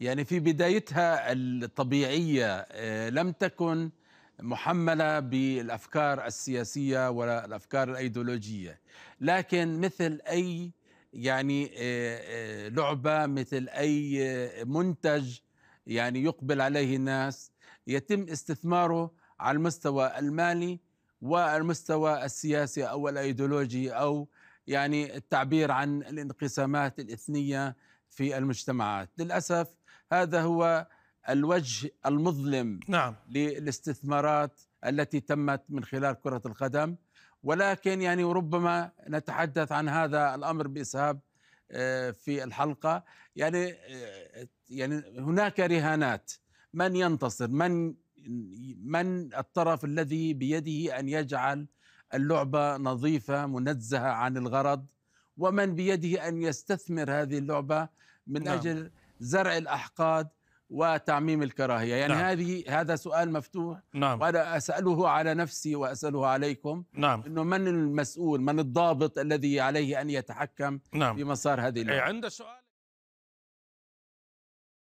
يعني في بدايتها الطبيعيه آه، لم تكن محمله بالافكار السياسيه ولا الافكار الايديولوجيه لكن مثل اي يعني آه، آه، لعبه مثل اي منتج يعني يقبل عليه الناس يتم استثماره على المستوى المالي والمستوى السياسي او الايديولوجي او يعني التعبير عن الانقسامات الاثنيه في المجتمعات للأسف هذا هو الوجه المظلم نعم. للاستثمارات التي تمت من خلال كرة القدم ولكن يعني ربما نتحدث عن هذا الأمر بإسهاب آه، في الحلقة يعني آه، يعني هناك رهانات من ينتصر من من الطرف الذي بيده أن يجعل اللعبة نظيفة منزهة عن الغرض ومن بيده ان يستثمر هذه اللعبه من نعم. اجل زرع الاحقاد وتعميم الكراهيه يعني نعم. هذه هذا سؤال مفتوح نعم. وانا اساله على نفسي واساله عليكم نعم. انه من المسؤول من الضابط الذي عليه ان يتحكم نعم. في مسار هذه اللعبه إيه، عند سؤال